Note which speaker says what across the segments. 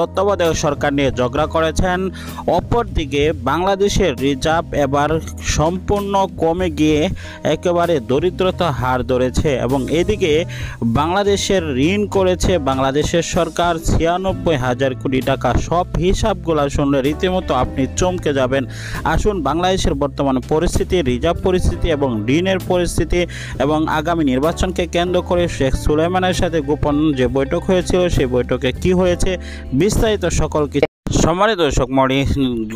Speaker 1: তত্ত্বাবধায়ক সরকার নিয়ে ঝগড়া করেছেন অপরদিকে বাংলাদেশের রিজার্ভ এবার সম্পূর্ণ কমে গিয়ে একেবারে দরিদ্রতা হার ধরেছে এবং এদিকে বাংলাদেশের ঋণ করেছে বাংলাদেশের সরকার ছিয়ানব্বই হাজার কোটি টাকা সব হিসাবগুলো শুনলে রীতিমতো আপনি চমকে যাবেন আসুন বাংলাদেশের বর্তমান পরিস্থিতি রিজার্ভ পরিস্থিতি এবং ঋণের পরিস্থিতি এবং আগামী নির্বাচনকে কেন্দ্র করে শেখ সুলাইমানের সাথে গোপন যে বৈঠক হয়েছিল সেই বৈঠকে কি হয়েছে বিস্তারিত সকল কিছু সম্মানিত দর্শক মণি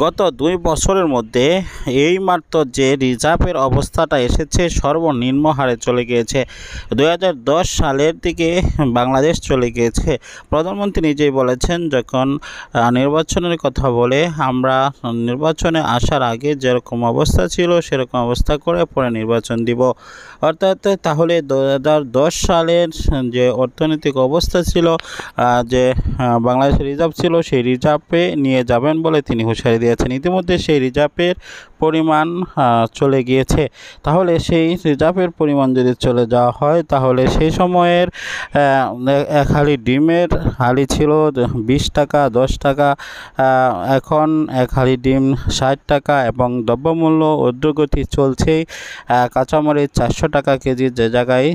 Speaker 1: গত দুই বছরের মধ্যে এই মাত্র যে রিজার্ভের অবস্থাটা এসেছে সর্বনিম্ন হারে চলে গিয়েছে দু সালের দিকে বাংলাদেশ চলে গিয়েছে প্রধানমন্ত্রী নিজেই বলেছেন যখন নির্বাচনের কথা বলে আমরা নির্বাচনে আসার আগে যেরকম অবস্থা ছিল সেরকম অবস্থা করে পরে নির্বাচন দিব অর্থাৎ তাহলে দু সালের যে অর্থনৈতিক অবস্থা ছিল যে বাংলাদেশের রিজার্ভ ছিল সেই রিজার্ভে নিয়ে যাবেন বলে তিনি হুঁশিয়ারি দিয়েছেন ইতিমধ্যে সেই রিজার্ভের পরিমাণ চলে গিয়েছে তাহলে সেই রিজার্ভের পরিমাণ যদি চলে যাওয়া হয় তাহলে সেই সময়ের খালি ডিমের হালি ছিল বিশ টাকা দশ টাকা এখন এক হালি ডিম ষাট টাকা এবং দ্রব্যমূল্য উদ্রগতি চলছেই কাঁচামরিচ চারশো টাকা কেজি যে জায়গায়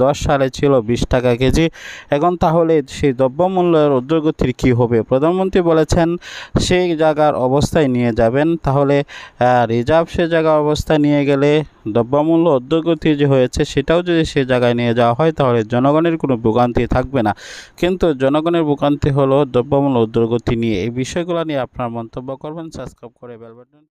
Speaker 1: দু সালে ছিল বিশ টাকা কেজি এখন তাহলে সেই দ্রব্যমূল্যের উদ্রগতির কী হবে প্রধানমন্ত্রী বলেছেন সেই জায়গার অবস্থায় নিয়ে যাবেন তাহলে রিজার্ভ সে জায়গা অবস্থা নিয়ে গেলে দ্রব্যমূল্য অধ্যগতি যে হয়েছে সেটাও যদি সে জায়গায় নিয়ে যাওয়া হয় তাহলে জনগণের কোনো ভোগান্তি থাকবে না কিন্তু জনগণের ভোগান্তি হলো দ্রব্যমূল্য অধ্যগতি নিয়ে এই বিষয়গুলো নিয়ে আপনার মন্তব্য করবেন সাবস্ক্রাইব করে বেলবটন